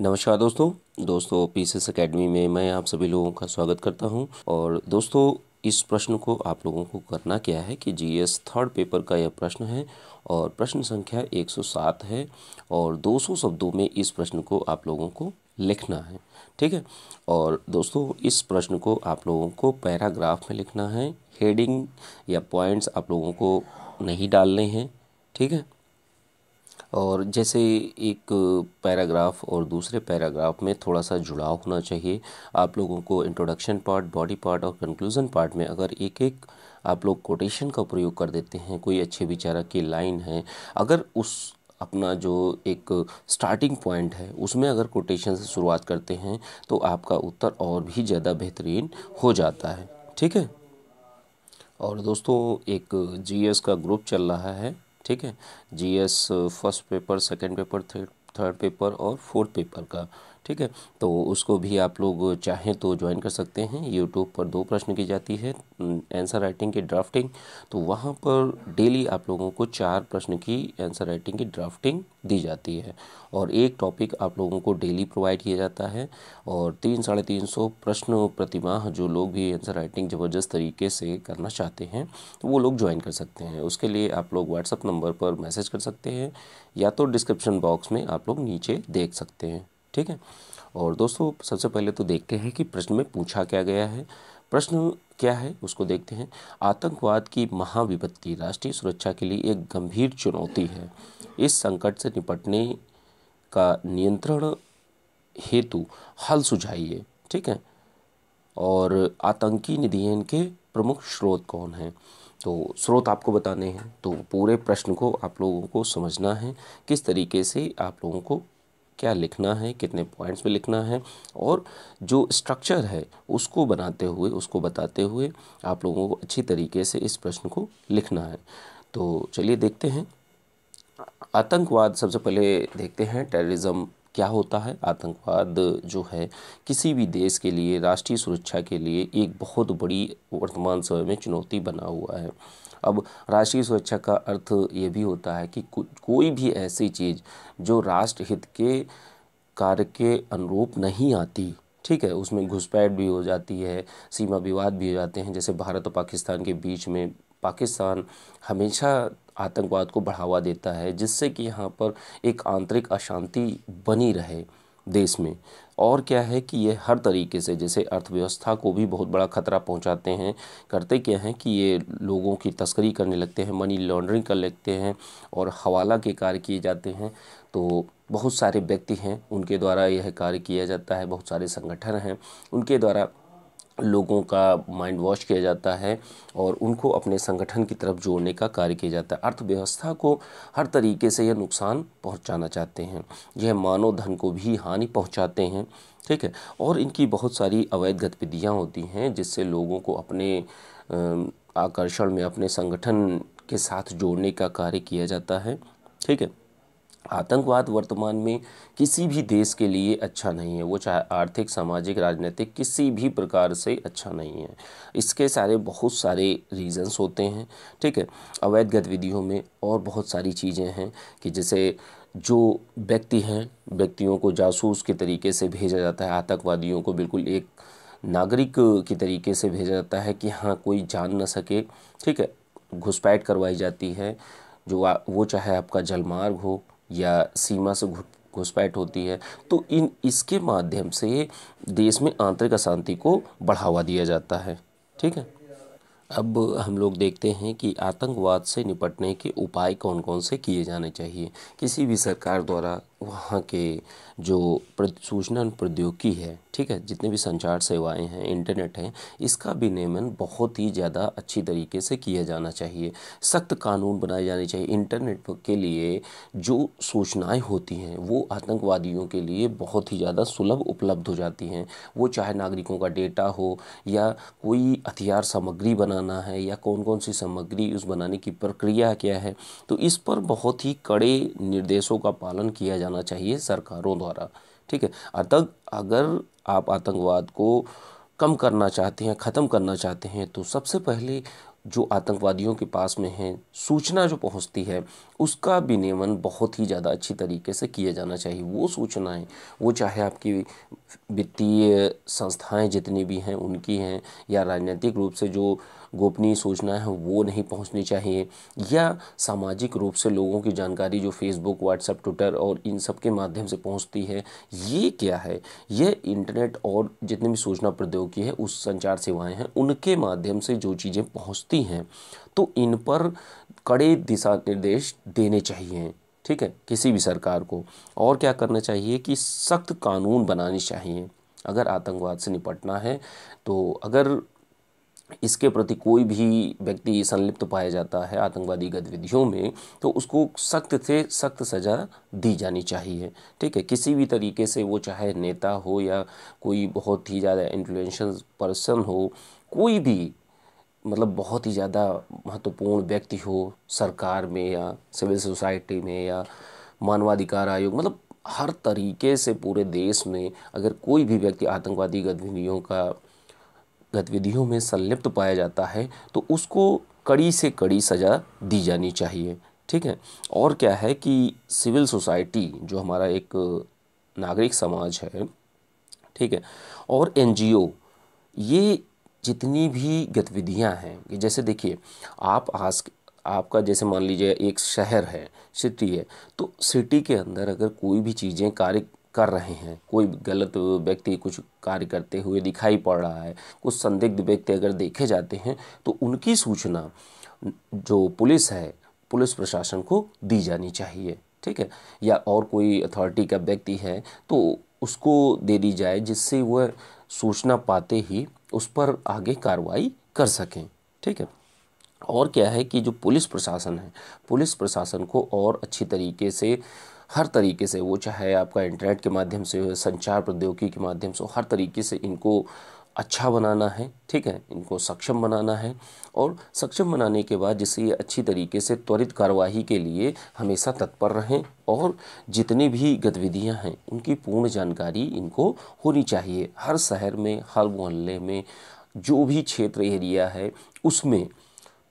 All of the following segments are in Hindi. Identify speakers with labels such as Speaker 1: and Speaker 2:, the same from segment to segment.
Speaker 1: नमस्कार दोस्तों दोस्तों एस एकेडमी में मैं आप सभी लोगों का स्वागत करता हूं और दोस्तों इस प्रश्न को आप लोगों को करना क्या है कि जीएस थर्ड पेपर का यह प्रश्न है और प्रश्न संख्या 107 है और 200 शब्दों में इस प्रश्न को आप लोगों को लिखना है ठीक है और दोस्तों इस प्रश्न को आप लोगों को पैराग्राफ में लिखना है हेडिंग या पॉइंट्स आप लोगों को नहीं डालने हैं ठीक है और जैसे एक पैराग्राफ और दूसरे पैराग्राफ में थोड़ा सा जुड़ाव होना चाहिए आप लोगों को इंट्रोडक्शन पार्ट बॉडी पार्ट और कंक्लूज़न पार्ट में अगर एक एक आप लोग कोटेशन का प्रयोग कर देते हैं कोई अच्छे विचारक की लाइन है अगर उस अपना जो एक स्टार्टिंग पॉइंट है उसमें अगर कोटेशन से शुरुआत करते हैं तो आपका उत्तर और भी ज़्यादा बेहतरीन हो जाता है ठीक है और दोस्तों एक जीएस का ग्रुप चल रहा है ठीक है GS first paper second paper third paper और फोर्थ पेपर का ठीक है तो उसको भी आप लोग चाहें तो ज्वाइन कर सकते हैं यूट्यूब पर दो प्रश्न की जाती है आंसर राइटिंग की ड्राफ्टिंग तो वहाँ पर डेली आप लोगों को चार प्रश्न की आंसर राइटिंग की ड्राफ्टिंग दी जाती है और एक टॉपिक आप लोगों को डेली प्रोवाइड किया जाता है और तीन साढ़े तीन सौ प्रश्न प्रतिमाह जो लोग भी आंसर राइटिंग ज़बरदस्त तरीके से करना चाहते हैं तो वो लोग ज्वाइन कर सकते हैं उसके लिए आप लोग व्हाट्सअप नंबर पर मैसेज कर सकते हैं या तो डिस्क्रिप्शन बॉक्स में आप लोग नीचे देख सकते हैं ठीक है और दोस्तों सबसे पहले तो देखते हैं कि प्रश्न में पूछा क्या गया है प्रश्न क्या है उसको देखते हैं आतंकवाद की महाविपत्ति राष्ट्रीय सुरक्षा के लिए एक गंभीर चुनौती है इस संकट से निपटने का नियंत्रण हेतु हल सुझाइए ठीक है और आतंकी निधियन के प्रमुख स्रोत कौन हैं तो स्रोत आपको बताने हैं तो पूरे प्रश्न को आप लोगों को समझना है किस तरीके से आप लोगों को क्या लिखना है कितने पॉइंट्स में लिखना है और जो स्ट्रक्चर है उसको बनाते हुए उसको बताते हुए आप लोगों को अच्छी तरीके से इस प्रश्न को लिखना है तो चलिए देखते हैं आतंकवाद सबसे पहले देखते हैं टेररिज्म क्या होता है आतंकवाद जो है किसी भी देश के लिए राष्ट्रीय सुरक्षा के लिए एक बहुत बड़ी वर्तमान समय में चुनौती बना हुआ है अब राष्ट्रीय सुरक्षा का अर्थ ये भी होता है कि को, कोई भी ऐसी चीज़ जो राष्ट्र हित के कार्य के अनुरूप नहीं आती ठीक है उसमें घुसपैठ भी हो जाती है सीमा विवाद भी हो जाते हैं जैसे भारत और पाकिस्तान के बीच में पाकिस्तान हमेशा आतंकवाद को बढ़ावा देता है जिससे कि यहाँ पर एक आंतरिक अशांति बनी रहे देश में और क्या है कि ये हर तरीके से जैसे अर्थव्यवस्था को भी बहुत बड़ा खतरा पहुंचाते हैं करते क्या हैं कि ये लोगों की तस्करी करने लगते हैं मनी लॉन्ड्रिंग कर लगते हैं और हवाला के कार्य किए जाते हैं तो बहुत सारे व्यक्ति हैं उनके द्वारा यह कार्य किया जाता है बहुत सारे संगठन हैं उनके द्वारा लोगों का माइंड वॉश किया जाता है और उनको अपने संगठन की तरफ जोड़ने का कार्य किया जाता है अर्थव्यवस्था को हर तरीके से यह नुकसान पहुंचाना चाहते हैं यह मानव धन को भी हानि पहुंचाते हैं ठीक है और इनकी बहुत सारी अवैध गतिविधियाँ होती हैं जिससे लोगों को अपने आकर्षण में अपने संगठन के साथ जोड़ने का कार्य किया जाता है ठीक है आतंकवाद वर्तमान में किसी भी देश के लिए अच्छा नहीं है वो चाहे आर्थिक सामाजिक राजनीतिक किसी भी प्रकार से अच्छा नहीं है इसके सारे बहुत सारे रीज़न्स होते हैं ठीक है अवैध गतिविधियों में और बहुत सारी चीज़ें हैं कि जैसे जो व्यक्ति हैं व्यक्तियों को जासूस के तरीके से भेजा जाता है आतंकवादियों को बिल्कुल एक नागरिक के तरीके से भेजा जाता है कि हाँ कोई जान ना सके ठीक है घुसपैठ करवाई जाती है जो वो चाहे आपका जलमार्ग हो या सीमा से घुसपैठ होती है तो इन इसके माध्यम से देश में आंतरिक अशांति को बढ़ावा दिया जाता है ठीक है अब हम लोग देखते हैं कि आतंकवाद से निपटने के उपाय कौन कौन से किए जाने चाहिए किसी भी सरकार द्वारा वहाँ के जो सूचना प्रौद्योगिकी है ठीक है जितने भी संचार सेवाएं हैं इंटरनेट हैं इसका भी नियमन बहुत ही ज़्यादा अच्छी तरीके से किया जाना चाहिए सख्त कानून बनाए जाने चाहिए इंटरनेट के लिए जो सूचनाएं होती हैं वो आतंकवादियों के लिए बहुत ही ज़्यादा सुलभ उपलब्ध हो जाती हैं वो चाहे नागरिकों का डेटा हो या कोई हथियार सामग्री बनाना है या कौन कौन सी सामग्री उस बनाने की प्रक्रिया क्या है तो इस पर बहुत ही कड़े निर्देशों का पालन किया जाना जाना चाहिए सरकारों द्वारा ठीक है अतः अगर आप आतंकवाद को कम करना चाहते हैं ख़त्म करना चाहते हैं तो सबसे पहले जो आतंकवादियों के पास में है सूचना जो पहुंचती है उसका विनियमन बहुत ही ज़्यादा अच्छी तरीके से किया जाना चाहिए वो सूचनाएं वो चाहे आपकी वित्तीय संस्थाएं जितनी भी हैं उनकी हैं या राजनीतिक रूप से जो गोपनीय सूचना हैं वो नहीं पहुंचनी चाहिए या सामाजिक रूप से लोगों की जानकारी जो फेसबुक व्हाट्सएप ट्विटर और इन सब के माध्यम से पहुंचती है ये क्या है ये इंटरनेट और जितने भी सूचना प्रौद्योगिकी है उस संचार सेवाएं हैं उनके माध्यम से जो चीज़ें पहुँचती हैं तो इन पर कड़े दिशा निर्देश देने चाहिए ठीक है किसी भी सरकार को और क्या करना चाहिए कि सख्त कानून बनाने चाहिए अगर आतंकवाद से निपटना है तो अगर इसके प्रति कोई भी व्यक्ति संलिप्त पाया जाता है आतंकवादी गतिविधियों में तो उसको सख्त से सख्त सज़ा दी जानी चाहिए ठीक है किसी भी तरीके से वो चाहे नेता हो या कोई बहुत ही ज़्यादा इन्फ्लुएंशल पर्सन हो कोई भी मतलब बहुत ही ज़्यादा महत्वपूर्ण व्यक्ति हो सरकार में या सिविल सोसाइटी में या मानवाधिकार आयोग मतलब हर तरीके से पूरे देश में अगर कोई भी व्यक्ति आतंकवादी गतिविधियों का गतिविधियों में संलिप्त पाया जाता है तो उसको कड़ी से कड़ी सज़ा दी जानी चाहिए ठीक है और क्या है कि सिविल सोसाइटी जो हमारा एक नागरिक समाज है ठीक है और एनजीओ ये जितनी भी गतिविधियां हैं जैसे देखिए आप आज आपका जैसे मान लीजिए एक शहर है सिटी है तो सिटी के अंदर अगर कोई भी चीज़ें कार्य कर रहे हैं कोई गलत व्यक्ति कुछ कार्य करते हुए दिखाई पड़ रहा है कुछ संदिग्ध व्यक्ति अगर देखे जाते हैं तो उनकी सूचना जो पुलिस है पुलिस प्रशासन को दी जानी चाहिए ठीक है या और कोई अथॉरिटी का व्यक्ति है तो उसको दे दी जाए जिससे वह सूचना पाते ही उस पर आगे कार्रवाई कर सकें ठीक है और क्या है कि जो पुलिस प्रशासन है पुलिस प्रशासन को और अच्छी तरीके से हर तरीके से वो चाहे आपका इंटरनेट के माध्यम से हो संचार प्रौद्योगिकी के माध्यम से हर तरीके से इनको अच्छा बनाना है ठीक है इनको सक्षम बनाना है और सक्षम बनाने के बाद जिससे ये अच्छी तरीके से त्वरित कार्यवाही के लिए हमेशा तत्पर रहें और जितनी भी गतिविधियां हैं उनकी पूर्ण जानकारी इनको होनी चाहिए हर शहर में हर मोहल्ले में जो भी क्षेत्र एरिया है उसमें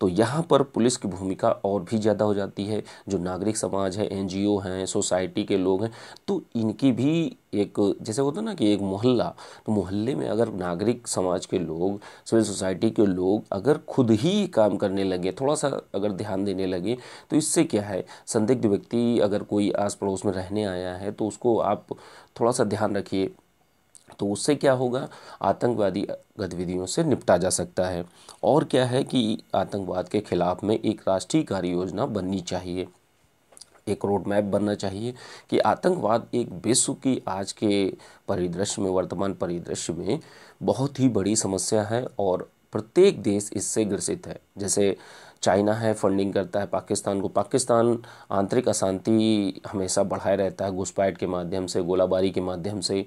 Speaker 1: तो यहाँ पर पुलिस की भूमिका और भी ज़्यादा हो जाती है जो नागरिक समाज है एनजीओ हैं सोसाइटी के लोग हैं तो इनकी भी एक जैसे होता ना कि एक मोहल्ला तो मोहल्ले में अगर नागरिक समाज के लोग सिविल सोसाइटी के लोग अगर खुद ही काम करने लगे थोड़ा सा अगर ध्यान देने लगे तो इससे क्या है संदिग्ध व्यक्ति अगर कोई आस पड़ोस में रहने आया है तो उसको आप थोड़ा सा ध्यान रखिए तो उससे क्या होगा आतंकवादी गतिविधियों से निपटा जा सकता है और क्या है कि आतंकवाद के खिलाफ में एक राष्ट्रीय कार्य योजना बननी चाहिए एक रोड मैप बनना चाहिए कि आतंकवाद एक विश्व की आज के परिदृश्य में वर्तमान परिदृश्य में बहुत ही बड़ी समस्या है और प्रत्येक देश इससे ग्रसित है जैसे चाइना है फंडिंग करता है पाकिस्तान को पाकिस्तान आंतरिक अशांति हमेशा बढ़ाए रहता है घुसपैठ के माध्यम से गोलाबारी के माध्यम से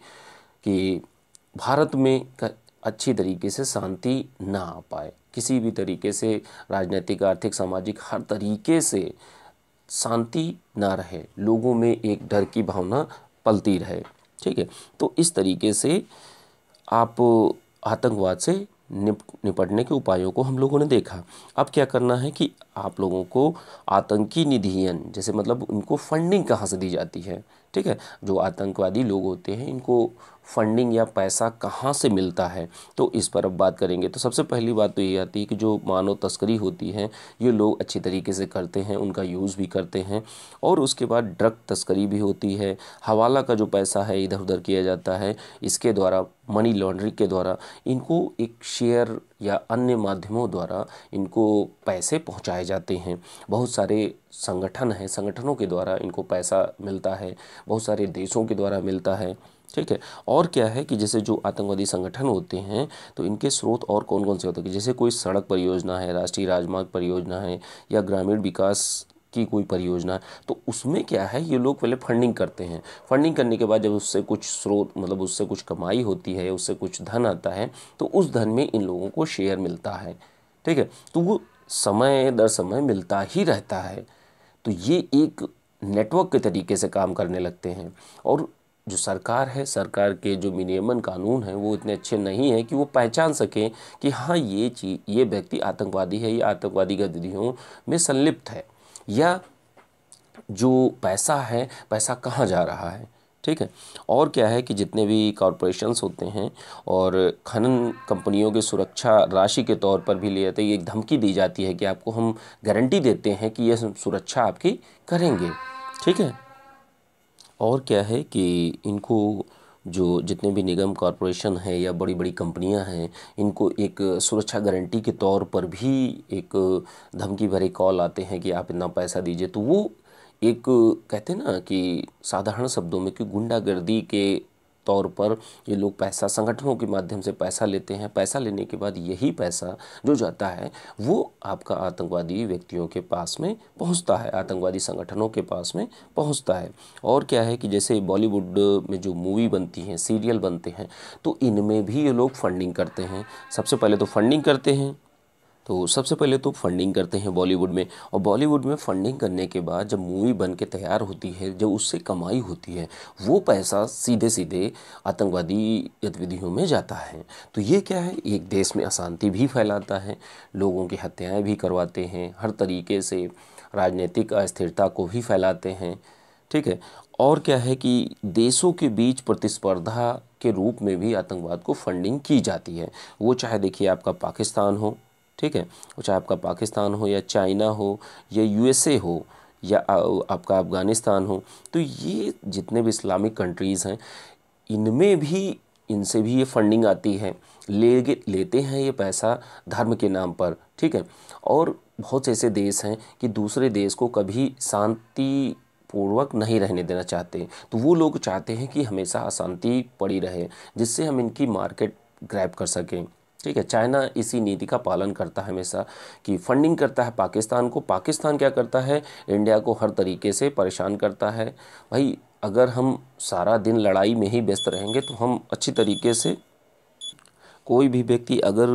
Speaker 1: कि भारत में अच्छी तरीके से शांति ना आ पाए किसी भी तरीके से राजनीतिक आर्थिक सामाजिक हर तरीके से शांति ना रहे लोगों में एक डर की भावना पलती रहे ठीक है तो इस तरीके से आप आतंकवाद से निप निपटने के उपायों को हम लोगों ने देखा अब क्या करना है कि आप लोगों को आतंकी निधियन जैसे मतलब उनको फंडिंग कहाँ से दी जाती है ठीक है जो आतंकवादी लोग होते हैं इनको फंडिंग या पैसा कहाँ से मिलता है तो इस पर अब बात करेंगे तो सबसे पहली बात तो ये आती है कि जो मानव तस्करी होती है ये लोग अच्छी तरीके से करते हैं उनका यूज़ भी करते हैं और उसके बाद ड्रग तस्करी भी होती है हवाला का जो पैसा है इधर उधर किया जाता है इसके द्वारा मनी लॉन्ड्रिंग के द्वारा इनको एक शेयर या अन्य माध्यमों द्वारा इनको पैसे पहुंचाए जाते हैं बहुत सारे संगठन हैं संगठनों के द्वारा इनको पैसा मिलता है बहुत सारे देशों के द्वारा मिलता है ठीक है और क्या है कि जैसे जो आतंकवादी संगठन होते हैं तो इनके स्रोत और कौन कौन से होते हैं जैसे कोई सड़क परियोजना है राष्ट्रीय राजमार्ग परियोजना है या ग्रामीण विकास की कोई परियोजना तो उसमें क्या है ये लोग पहले फंडिंग करते हैं फंडिंग करने के बाद जब उससे कुछ स्रोत मतलब उससे कुछ कमाई होती है उससे कुछ धन आता है तो उस धन में इन लोगों को शेयर मिलता है ठीक है तो वो समय दर समय मिलता ही रहता है तो ये एक नेटवर्क के तरीके से काम करने लगते हैं और जो सरकार है सरकार के जो विनियमन कानून हैं वो इतने अच्छे नहीं हैं कि वो पहचान सकें कि हाँ ये चीज ये व्यक्ति आतंकवादी है ये आतंकवादी गतिविधियों में संलिप्त है या जो पैसा है पैसा कहाँ जा रहा है ठीक है और क्या है कि जितने भी कॉरपोरेशंस होते हैं और खनन कंपनियों के सुरक्षा राशि के तौर पर भी लिए जाते हैं एक धमकी दी जाती है कि आपको हम गारंटी देते हैं कि यह सुरक्षा आपकी करेंगे ठीक है और क्या है कि इनको जो जितने भी निगम कॉरपोरेशन हैं या बड़ी बड़ी कंपनियां हैं इनको एक सुरक्षा गारंटी के तौर पर भी एक धमकी भरे कॉल आते हैं कि आप इतना पैसा दीजिए तो वो एक कहते हैं ना कि साधारण शब्दों में कि गुंडागर्दी के तौर पर ये लोग पैसा संगठनों के माध्यम से पैसा लेते हैं पैसा लेने के बाद यही पैसा जो जाता है वो आपका आतंकवादी व्यक्तियों के पास में पहुंचता है आतंकवादी संगठनों के पास में पहुंचता है और क्या है कि जैसे बॉलीवुड में जो मूवी बनती हैं सीरियल बनते हैं तो इनमें भी ये लोग फंडिंग करते हैं सबसे पहले तो फंडिंग करते हैं तो सबसे पहले तो फंडिंग करते हैं बॉलीवुड में और बॉलीवुड में फंडिंग करने के बाद जब मूवी बन के तैयार होती है जब उससे कमाई होती है वो पैसा सीधे सीधे आतंकवादी गतिविधियों में जाता है तो ये क्या है एक देश में अशांति भी फैलाता है लोगों की हत्याएँ भी करवाते हैं हर तरीके से राजनीतिक अस्थिरता को भी फैलाते हैं ठीक है और क्या है कि देशों के बीच प्रतिस्पर्धा के रूप में भी आतंकवाद को फंडिंग की जाती है वो चाहे देखिए आपका पाकिस्तान हो ठीक है चाहे आपका पाकिस्तान हो या चाइना हो या यूएसए हो या आपका अफ़गानिस्तान हो तो ये जितने भी इस्लामिक कंट्रीज़ हैं इनमें भी इनसे भी ये फंडिंग आती है ले लेते हैं ये पैसा धर्म के नाम पर ठीक है और बहुत से ऐसे देश हैं कि दूसरे देश को कभी शांति पूर्वक नहीं रहने देना चाहते तो वो लोग चाहते हैं कि हमेशा अशांति पड़ी रहे जिससे हम इनकी मार्केट ग्रैब कर सकें ठीक है चाइना इसी नीति का पालन करता है हमेशा कि फंडिंग करता है पाकिस्तान को पाकिस्तान क्या करता है इंडिया को हर तरीके से परेशान करता है भाई अगर हम सारा दिन लड़ाई में ही व्यस्त रहेंगे तो हम अच्छी तरीके से कोई भी व्यक्ति अगर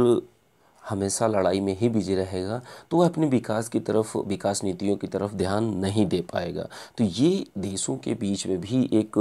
Speaker 1: हमेशा लड़ाई में ही बिजी रहेगा तो वह अपने विकास की तरफ विकास नीतियों की तरफ ध्यान नहीं दे पाएगा तो ये देशों के बीच में भी एक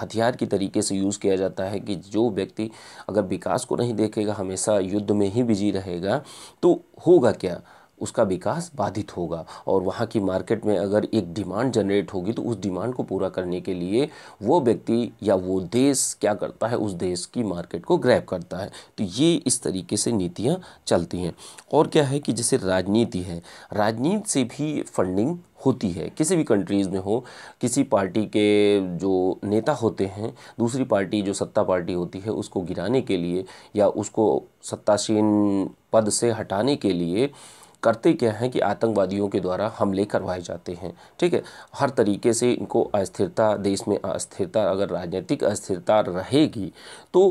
Speaker 1: हथियार की तरीके से यूज़ किया जाता है कि जो व्यक्ति अगर विकास को नहीं देखेगा हमेशा युद्ध में ही बिजी रहेगा तो होगा क्या उसका विकास बाधित होगा और वहाँ की मार्केट में अगर एक डिमांड जनरेट होगी तो उस डिमांड को पूरा करने के लिए वो व्यक्ति या वो देश क्या करता है उस देश की मार्केट को ग्रैब करता है तो ये इस तरीके से नीतियाँ चलती हैं और क्या है कि जैसे राजनीति है राजनीति से भी फंडिंग होती है किसी भी कंट्रीज़ में हो किसी पार्टी के जो नेता होते हैं दूसरी पार्टी जो सत्ता पार्टी होती है उसको गिराने के लिए या उसको सत्तासीन पद से हटाने के लिए करते क्या हैं कि आतंकवादियों के द्वारा हमले करवाए जाते हैं ठीक है हर तरीके से इनको अस्थिरता देश में अस्थिरता अगर राजनीतिक अस्थिरता रहेगी तो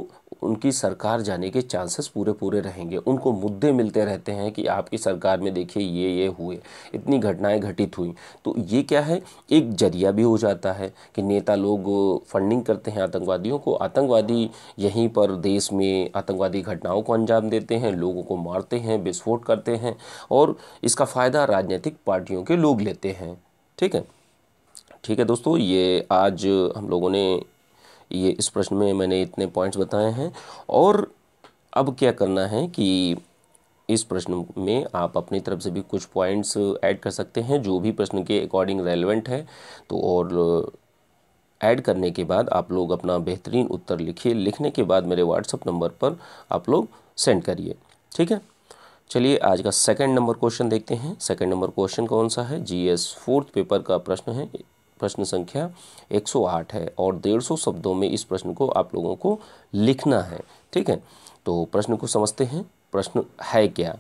Speaker 1: उनकी सरकार जाने के चांसेस पूरे पूरे रहेंगे उनको मुद्दे मिलते रहते हैं कि आपकी सरकार में देखिए ये ये हुए इतनी घटनाएं घटित हुई तो ये क्या है एक जरिया भी हो जाता है कि नेता लोग फंडिंग करते हैं आतंकवादियों को आतंकवादी यहीं पर देश में आतंकवादी घटनाओं को अंजाम देते हैं लोगों को मारते हैं विस्फोट करते हैं और इसका फ़ायदा राजनीतिक पार्टियों के लोग लेते हैं ठीक है ठीक है दोस्तों ये आज हम लोगों ने ये इस प्रश्न में मैंने इतने पॉइंट्स बताए हैं और अब क्या करना है कि इस प्रश्न में आप अपनी तरफ से भी कुछ पॉइंट्स ऐड कर सकते हैं जो भी प्रश्न के अकॉर्डिंग रेलेवेंट है तो और ऐड करने के बाद आप लोग अपना बेहतरीन उत्तर लिखिए लिखने के बाद मेरे व्हाट्सअप नंबर पर आप लोग सेंड करिए ठीक है चलिए आज का सेकंड नंबर क्वेश्चन देखते हैं सेकंड नंबर क्वेश्चन कौन सा है जीएस फोर्थ पेपर का प्रश्न है प्रश्न संख्या 108 है और 150 शब्दों में इस प्रश्न को आप लोगों को लिखना है ठीक है तो प्रश्न को समझते हैं प्रश्न है क्या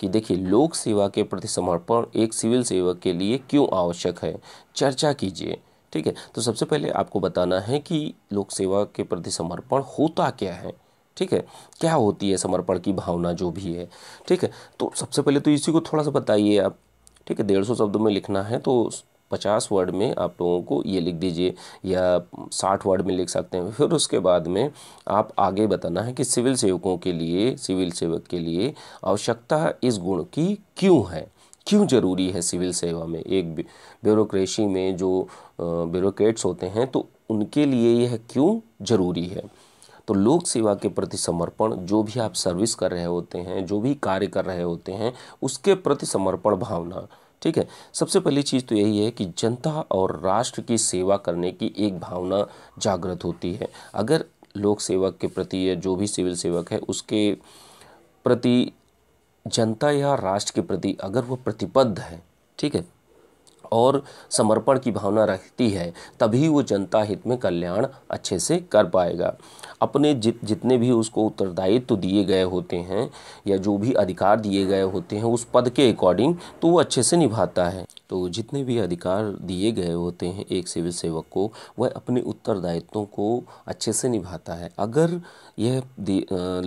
Speaker 1: कि देखिए लोक सेवा के प्रति समर्पण एक सिविल सेवक के लिए क्यों आवश्यक है चर्चा कीजिए ठीक है तो सबसे पहले आपको बताना है कि लोक सेवा के प्रति समर्पण होता क्या है ठीक है क्या होती है समर्पण की भावना जो भी है ठीक है तो सबसे पहले तो इसी को थोड़ा सा बताइए आप ठीक है डेढ़ सौ शब्दों में लिखना है तो पचास वर्ड में आप लोगों को ये लिख दीजिए या साठ वर्ड में लिख सकते हैं फिर उसके बाद में आप आगे बताना है कि सिविल सेवकों के लिए सिविल सेवक के लिए आवश्यकता इस गुण की क्यों है क्यों ज़रूरी है सिविल सेवा में एक ब्यूरोक्रेसी में जो ब्यूरोक्रेट्स होते हैं तो उनके लिए यह क्यों ज़रूरी है तो लोक सेवा के प्रति समर्पण जो भी आप सर्विस कर रहे होते हैं जो भी कार्य कर रहे होते हैं उसके प्रति समर्पण भावना ठीक है सबसे पहली चीज़ तो यही है कि जनता और राष्ट्र की सेवा करने की एक भावना जागृत होती है अगर लोक सेवक के प्रति या जो भी सिविल सेवक है उसके प्रति जनता या राष्ट्र के प्रति अगर वह प्रतिबद्ध है ठीक है और समर्पण की भावना रहती है तभी वो जनता हित में कल्याण अच्छे से कर पाएगा अपने जित जितने भी उसको उत्तरदायित्व तो दिए गए होते हैं या जो भी अधिकार दिए गए होते हैं उस पद के अकॉर्डिंग तो वो अच्छे से निभाता है तो जितने भी अधिकार दिए गए होते हैं एक सिविल सेवक को वह अपने उत्तरदायित्वों को अच्छे से निभाता है अगर यह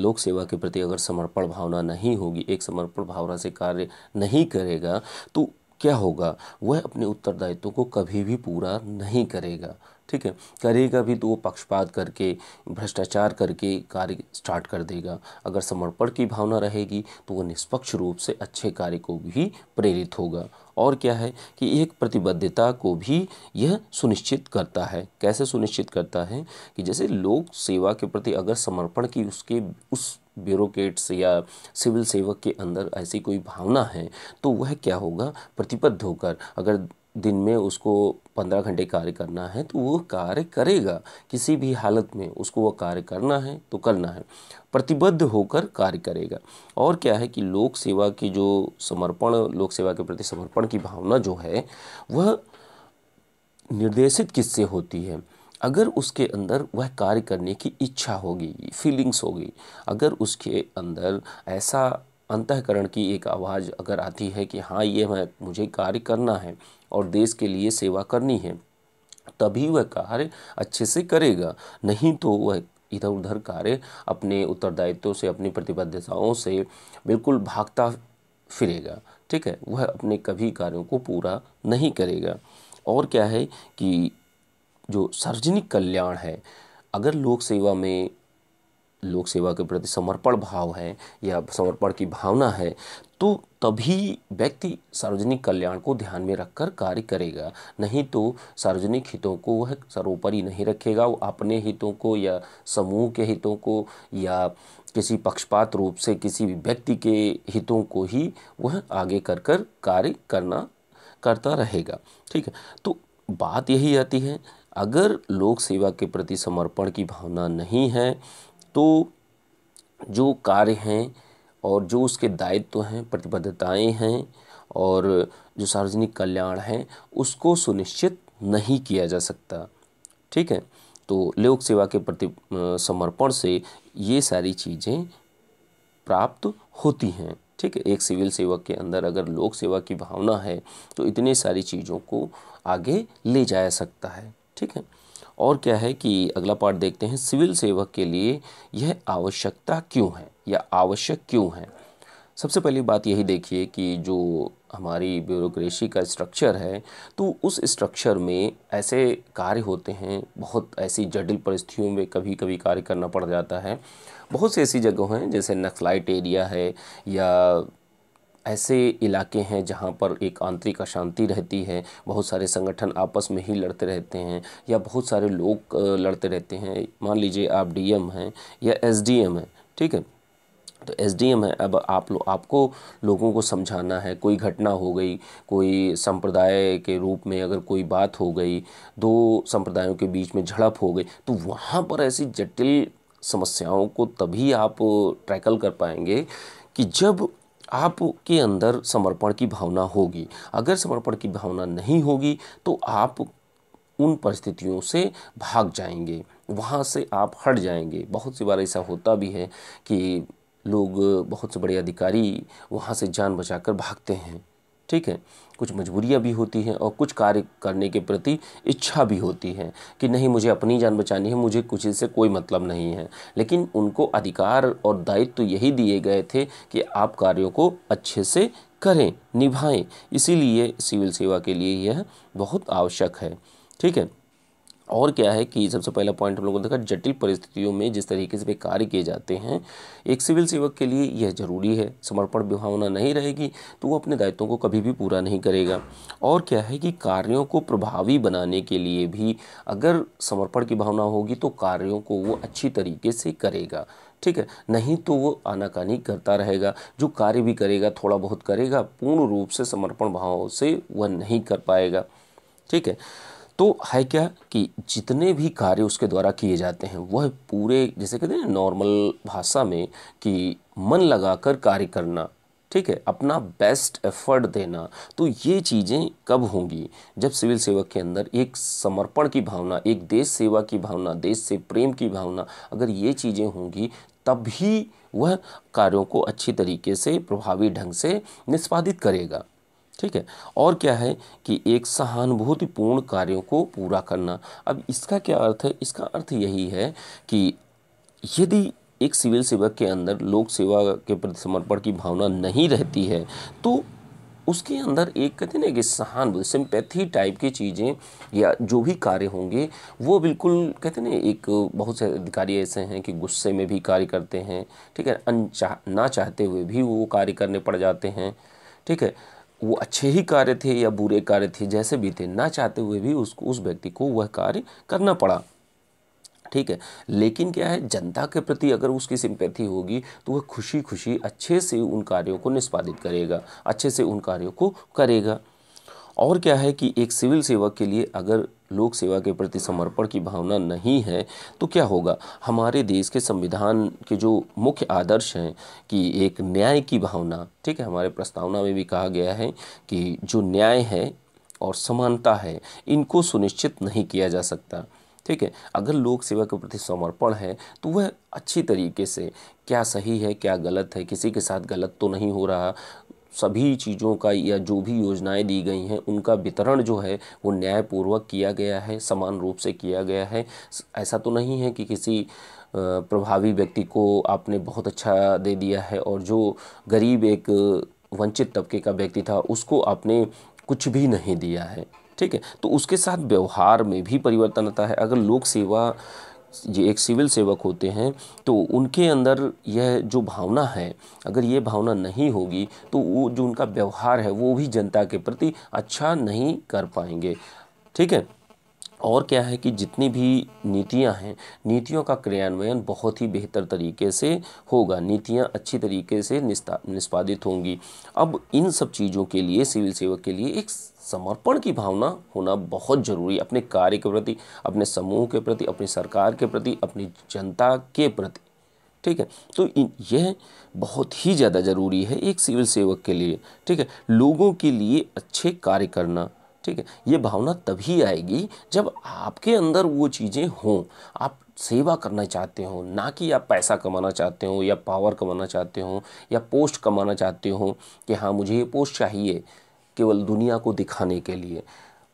Speaker 1: लोक सेवा के प्रति अगर समर्पण भावना नहीं होगी एक समर्पण भावना से कार्य नहीं करेगा तो क्या होगा वह अपने उत्तरदायित्व को कभी भी पूरा नहीं करेगा ठीक है करेगा भी तो वो पक्षपात करके भ्रष्टाचार करके कार्य स्टार्ट कर देगा अगर समर्पण की भावना रहेगी तो वो निष्पक्ष रूप से अच्छे कार्य को भी प्रेरित होगा और क्या है कि एक प्रतिबद्धता को भी यह सुनिश्चित करता है कैसे सुनिश्चित करता है कि जैसे लोक सेवा के प्रति अगर समर्पण की उसके उस ब्यूरोक्रेट्स या सिविल सेवक के अंदर ऐसी कोई भावना है तो वह क्या होगा प्रतिबद्ध होकर अगर दिन में उसको पंद्रह घंटे कार्य करना है तो वो कार्य करेगा किसी भी हालत में उसको वह कार्य करना है तो करना है प्रतिबद्ध होकर कार्य करेगा और क्या है कि लोक सेवा की जो समर्पण लोक सेवा के प्रति समर्पण की भावना जो है वह निर्देशित किससे होती है अगर उसके अंदर वह कार्य करने की इच्छा होगी फीलिंग्स होगी अगर उसके अंदर ऐसा अंतकरण की एक आवाज़ अगर आती है कि हाँ ये मैं मुझे कार्य करना है और देश के लिए सेवा करनी है तभी वह कार्य अच्छे से करेगा नहीं तो वह इधर उधर कार्य अपने उत्तरदायित्व से अपनी प्रतिबद्धताओं से बिल्कुल भागता फिरेगा ठीक है वह अपने कभी कार्यों को पूरा नहीं करेगा और क्या है कि जो सार्वजनिक कल्याण है अगर लोक सेवा में लोक सेवा के प्रति समर्पण भाव है या समर्पण की भावना है तो तभी व्यक्ति सार्वजनिक कल्याण को ध्यान में रखकर कार्य करेगा नहीं तो सार्वजनिक हितों को वह सर्वोपरि नहीं रखेगा वो अपने हितों को या समूह के हितों को या किसी पक्षपात रूप से किसी भी व्यक्ति के हितों को ही वह आगे कर कर कार्य करना करता रहेगा ठीक है तो बात यही आती है अगर लोक सेवा के प्रति समर्पण की भावना नहीं है तो जो कार्य हैं और जो उसके दायित्व तो हैं प्रतिबद्धताएं हैं और जो सार्वजनिक कल्याण है उसको सुनिश्चित नहीं किया जा सकता ठीक है तो लोक सेवा के प्रति समर्पण से ये सारी चीज़ें प्राप्त होती हैं ठीक है एक सिविल सेवक के अंदर अगर लोक सेवा की भावना है तो इतनी सारी चीज़ों को आगे ले जाया सकता है ठीक है और क्या है कि अगला पार्ट देखते हैं सिविल सेवक के लिए यह आवश्यकता क्यों है या आवश्यक क्यों है सबसे पहली बात यही देखिए कि जो हमारी ब्यूरोक्रेसी का स्ट्रक्चर है तो उस स्ट्रक्चर में ऐसे कार्य होते हैं बहुत ऐसी जटिल परिस्थितियों में कभी कभी कार्य करना पड़ जाता है बहुत सी ऐसी जगह हैं जैसे नक्सलाइट एरिया है या ऐसे इलाके हैं जहाँ पर एक आंतरिक अशांति रहती है बहुत सारे संगठन आपस में ही लड़ते रहते हैं या बहुत सारे लोग लड़ते रहते हैं मान लीजिए आप डीएम हैं या एसडीएम हैं ठीक है तो एस डी एम है अब आप लोग आपको लोगों को समझाना है कोई घटना हो गई कोई संप्रदाय के रूप में अगर कोई बात हो गई दो संप्रदायों के बीच में झड़प हो गई तो वहाँ पर ऐसी जटिल समस्याओं को तभी आप ट्रैकल कर पाएंगे कि जब आपके अंदर समर्पण की भावना होगी अगर समर्पण की भावना नहीं होगी तो आप उन परिस्थितियों से भाग जाएंगे वहाँ से आप हट जाएंगे बहुत सी बार ऐसा होता भी है कि लोग बहुत से बड़े अधिकारी वहाँ से जान बचाकर भागते हैं ठीक है कुछ मजबूरियाँ भी होती हैं और कुछ कार्य करने के प्रति इच्छा भी होती है कि नहीं मुझे अपनी जान बचानी है मुझे कुछ इससे कोई मतलब नहीं है लेकिन उनको अधिकार और दायित्व तो यही दिए गए थे कि आप कार्यों को अच्छे से करें निभाएं इसीलिए सिविल सेवा के लिए यह बहुत आवश्यक है ठीक है और क्या है कि सबसे पहला पॉइंट हम लोगों ने देखा जटिल परिस्थितियों में जिस तरीके से वे कार्य किए जाते हैं एक सिविल सेवक के लिए यह जरूरी है समर्पण भावना नहीं रहेगी तो वो अपने दायित्वों को कभी भी पूरा नहीं करेगा और क्या है कि कार्यों को प्रभावी बनाने के लिए भी अगर समर्पण की भावना होगी तो कार्यों को वो अच्छी तरीके से करेगा ठीक है नहीं तो वो आनाकानी करता रहेगा जो कार्य भी करेगा थोड़ा बहुत करेगा पूर्ण रूप से समर्पण भाव से वह नहीं कर पाएगा ठीक है तो है क्या कि जितने भी कार्य उसके द्वारा किए जाते हैं वह पूरे जैसे कहते हैं नॉर्मल भाषा में कि मन लगाकर कार्य करना ठीक है अपना बेस्ट एफर्ट देना तो ये चीज़ें कब होंगी जब सिविल सेवक के अंदर एक समर्पण की भावना एक देश सेवा की भावना देश से प्रेम की भावना अगर ये चीज़ें होंगी तभी वह कार्यों को अच्छी तरीके से प्रभावी ढंग से निष्पादित करेगा ठीक है और क्या है कि एक सहानुभूतिपूर्ण कार्यों को पूरा करना अब इसका क्या अर्थ है इसका अर्थ यही है कि यदि एक सिविल सेवक के अंदर लोक सेवा के प्रति समर्पण की भावना नहीं रहती है तो उसके अंदर एक कहते हैं ना कि सहानुभूति सिंपैथी टाइप की चीज़ें या जो भी कार्य होंगे वो बिल्कुल कहते हैं ना एक बहुत से अधिकारी ऐसे हैं कि गुस्से में भी कार्य करते हैं ठीक है अनचाह ना चाहते हुए भी वो कार्य करने पड़ जाते हैं ठीक है वो अच्छे ही कार्य थे या बुरे कार्य थे जैसे भी थे ना चाहते हुए भी उसको उस व्यक्ति को वह कार्य करना पड़ा ठीक है लेकिन क्या है जनता के प्रति अगर उसकी सिंपैथी होगी तो वह खुशी खुशी अच्छे से उन कार्यों को निष्पादित करेगा अच्छे से उन कार्यों को करेगा और क्या है कि एक सिविल सेवक के लिए अगर लोक सेवा के प्रति समर्पण की भावना नहीं है तो क्या होगा हमारे देश के संविधान के जो मुख्य आदर्श हैं कि एक न्याय की भावना ठीक है हमारे प्रस्तावना में भी कहा गया है कि जो न्याय है और समानता है इनको सुनिश्चित नहीं किया जा सकता ठीक है अगर लोक सेवा के प्रति समर्पण है तो वह अच्छी तरीके से क्या सही है क्या गलत है किसी के साथ गलत तो नहीं हो रहा सभी चीज़ों का या जो भी योजनाएं दी गई हैं उनका वितरण जो है वो न्यायपूर्वक किया गया है समान रूप से किया गया है ऐसा तो नहीं है कि किसी प्रभावी व्यक्ति को आपने बहुत अच्छा दे दिया है और जो गरीब एक वंचित तबके का व्यक्ति था उसको आपने कुछ भी नहीं दिया है ठीक है तो उसके साथ व्यवहार में भी परिवर्तन आता है अगर लोक सेवा ये एक सिविल सेवक होते हैं तो उनके अंदर यह जो भावना है अगर ये भावना नहीं होगी तो वो जो उनका व्यवहार है वो भी जनता के प्रति अच्छा नहीं कर पाएंगे ठीक है और क्या है कि जितनी भी नीतियां हैं नीतियों का क्रियान्वयन बहुत ही बेहतर तरीके से होगा नीतियां अच्छी तरीके से निष्पादित होंगी अब इन सब चीज़ों के लिए सिविल सेवक के लिए एक समर्पण की भावना होना बहुत ज़रूरी है अपने कार्य के प्रति अपने समूह के प्रति अपनी सरकार के प्रति अपनी जनता के प्रति ठीक है तो यह बहुत ही ज़्यादा ज़रूरी है एक सिविल सेवक के लिए ठीक है लोगों के लिए अच्छे कार्य करना ठीक है ये भावना तभी आएगी जब आपके अंदर वो चीज़ें हों आप सेवा करना चाहते हो ना कि आप पैसा कमाना चाहते हो या पावर कमाना चाहते हो या पोस्ट कमाना चाहते हो कि हाँ मुझे ये पोस्ट चाहिए केवल दुनिया को दिखाने के लिए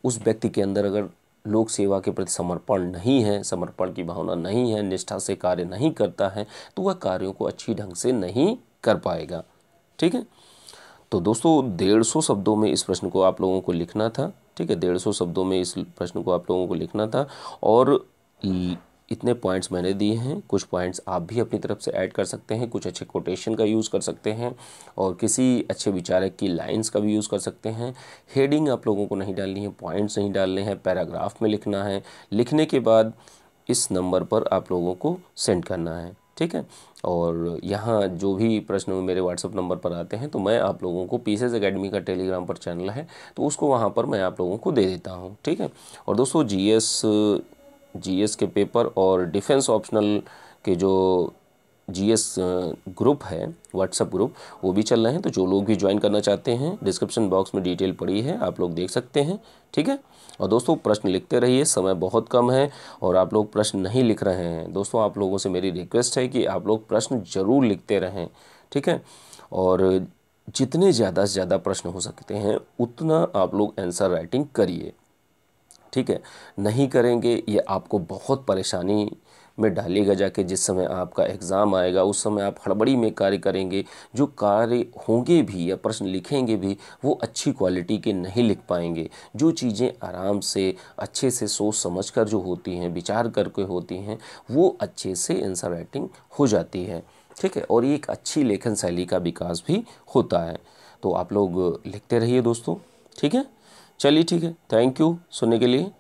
Speaker 1: उस व्यक्ति के अंदर अगर लोक सेवा के प्रति समर्पण नहीं है समर्पण की भावना नहीं है निष्ठा से कार्य नहीं करता है तो वह कार्यों को अच्छी ढंग से नहीं कर पाएगा ठीक है तो दोस्तों डेढ़ सौ शब्दों में इस प्रश्न को आप लोगों को लिखना था ठीक है डेढ़ सौ शब्दों में इस प्रश्न को आप लोगों को लिखना था और इतने पॉइंट्स मैंने दिए हैं कुछ पॉइंट्स आप भी अपनी तरफ से ऐड कर सकते हैं कुछ अच्छे कोटेशन का यूज़ कर सकते हैं और किसी अच्छे विचारक की लाइंस का भी यूज़ कर सकते हैं हेडिंग आप लोगों को नहीं डालनी है पॉइंट्स नहीं डालने हैं पैराग्राफ में लिखना है लिखने के बाद इस नंबर पर आप लोगों को सेंड करना है ठीक है और यहाँ जो भी प्रश्न मेरे व्हाट्सअप नंबर पर आते हैं तो मैं आप लोगों को पीसेस एकेडमी का टेलीग्राम पर चैनल है तो उसको वहाँ पर मैं आप लोगों को दे देता हूँ ठीक है और दोस्तों जीएस जीएस के पेपर और डिफेंस ऑप्शनल के जो जीएस ग्रुप है व्हाट्सअप ग्रुप वो भी चल रहे हैं तो जो लोग भी ज्वाइन करना चाहते हैं डिस्क्रिप्शन बॉक्स में डिटेल पड़ी है आप लोग देख सकते हैं ठीक है और दोस्तों प्रश्न लिखते रहिए समय बहुत कम है और आप लोग प्रश्न नहीं लिख रहे हैं दोस्तों आप लोगों से मेरी रिक्वेस्ट है कि आप लोग प्रश्न ज़रूर लिखते रहें ठीक है और जितने ज़्यादा से ज़्यादा प्रश्न हो सकते हैं उतना आप लोग आंसर राइटिंग करिए ठीक है नहीं करेंगे ये आपको बहुत परेशानी में डालेगा जाके जिस समय आपका एग्ज़ाम आएगा उस समय आप हड़बड़ी में कार्य करेंगे जो कार्य होंगे भी या प्रश्न लिखेंगे भी वो अच्छी क्वालिटी के नहीं लिख पाएंगे जो चीज़ें आराम से अच्छे से सोच समझ कर जो होती हैं विचार करके होती हैं वो अच्छे से आंसर राइटिंग हो जाती है ठीक है और ये एक अच्छी लेखन शैली का विकास भी होता है तो आप लोग लिखते रहिए दोस्तों ठीक है चलिए ठीक है थैंक यू सुनने के लिए